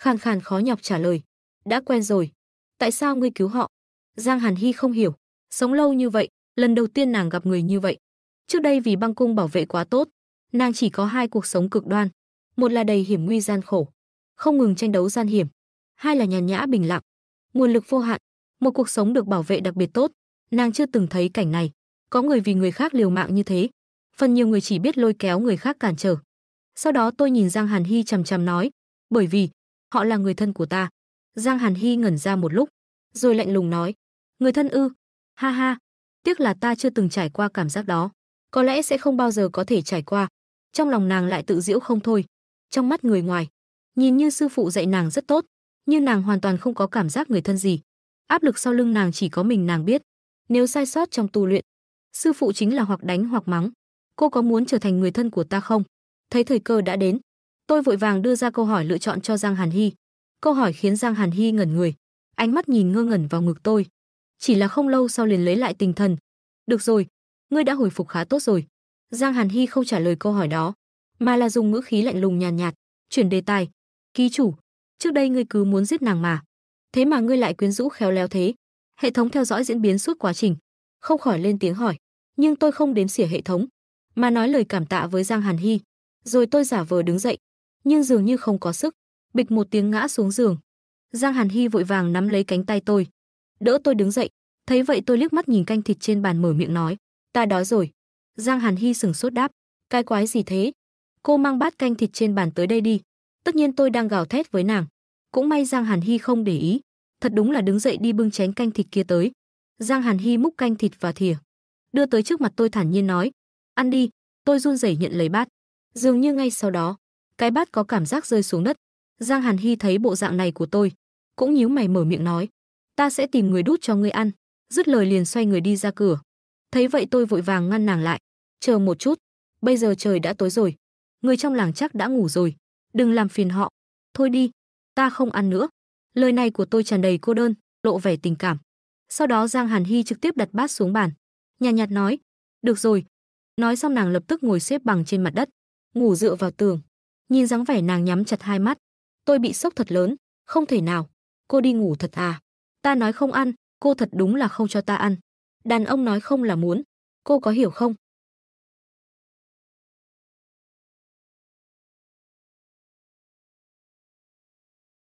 khàn khàn khó nhọc trả lời, đã quen rồi, tại sao ngươi cứu họ? Giang Hàn Hy không hiểu, sống lâu như vậy, lần đầu tiên nàng gặp người như vậy. Trước đây vì băng cung bảo vệ quá tốt, nàng chỉ có hai cuộc sống cực đoan, một là đầy hiểm nguy gian khổ, không ngừng tranh đấu gian hiểm, hai là nhàn nhã bình lặng, nguồn lực vô hạn, một cuộc sống được bảo vệ đặc biệt tốt, nàng chưa từng thấy cảnh này. Có người vì người khác liều mạng như thế. Phần nhiều người chỉ biết lôi kéo người khác cản trở. Sau đó tôi nhìn Giang Hàn Hy chằm chằm nói, bởi vì họ là người thân của ta. Giang Hàn Hy ngẩn ra một lúc, rồi lạnh lùng nói, người thân ư? Ha ha, tiếc là ta chưa từng trải qua cảm giác đó, có lẽ sẽ không bao giờ có thể trải qua. Trong lòng nàng lại tự giễu không thôi, trong mắt người ngoài, nhìn như sư phụ dạy nàng rất tốt, nhưng nàng hoàn toàn không có cảm giác người thân gì. Áp lực sau lưng nàng chỉ có mình nàng biết. Nếu sai sót trong tu luyện, sư phụ chính là hoặc đánh hoặc mắng. Cô có muốn trở thành người thân của ta không? Thấy thời cơ đã đến, tôi vội vàng đưa ra câu hỏi lựa chọn cho Giang Hàn Hy. Câu hỏi khiến Giang Hàn Hy ngẩn người, ánh mắt nhìn ngơ ngẩn vào ngực tôi. Chỉ là không lâu sau liền lấy lại tinh thần. Được rồi, ngươi đã hồi phục khá tốt rồi. Giang Hàn Hy không trả lời câu hỏi đó, mà là dùng ngữ khí lạnh lùng nhàn nhạt, nhạt, chuyển đề tài. Ký chủ, trước đây ngươi cứ muốn giết nàng mà. Thế mà ngươi lại quyến rũ khéo léo thế hệ thống theo dõi diễn biến suốt quá trình không khỏi lên tiếng hỏi nhưng tôi không đếm xỉa hệ thống mà nói lời cảm tạ với giang hàn hy rồi tôi giả vờ đứng dậy nhưng dường như không có sức bịch một tiếng ngã xuống giường giang hàn hy vội vàng nắm lấy cánh tay tôi đỡ tôi đứng dậy thấy vậy tôi liếc mắt nhìn canh thịt trên bàn mở miệng nói ta đói rồi giang hàn hy sừng sốt đáp cái quái gì thế cô mang bát canh thịt trên bàn tới đây đi tất nhiên tôi đang gào thét với nàng cũng may giang hàn hy không để ý thật đúng là đứng dậy đi bưng chén canh thịt kia tới. Giang Hàn Hi múc canh thịt và thìa, đưa tới trước mặt tôi thản nhiên nói, "Ăn đi." Tôi run rẩy nhận lấy bát. Dường như ngay sau đó, cái bát có cảm giác rơi xuống đất. Giang Hàn Hi thấy bộ dạng này của tôi, cũng nhíu mày mở miệng nói, "Ta sẽ tìm người đút cho ngươi ăn." Dứt lời liền xoay người đi ra cửa. Thấy vậy tôi vội vàng ngăn nàng lại, "Chờ một chút, bây giờ trời đã tối rồi, người trong làng chắc đã ngủ rồi, đừng làm phiền họ. Thôi đi, ta không ăn nữa." Lời này của tôi tràn đầy cô đơn, lộ vẻ tình cảm. Sau đó Giang Hàn Hy trực tiếp đặt bát xuống bàn, nhàn nhạt, nhạt nói, "Được rồi." Nói xong nàng lập tức ngồi xếp bằng trên mặt đất, ngủ dựa vào tường. Nhìn dáng vẻ nàng nhắm chặt hai mắt, tôi bị sốc thật lớn, không thể nào, cô đi ngủ thật à? Ta nói không ăn, cô thật đúng là không cho ta ăn. Đàn ông nói không là muốn, cô có hiểu không?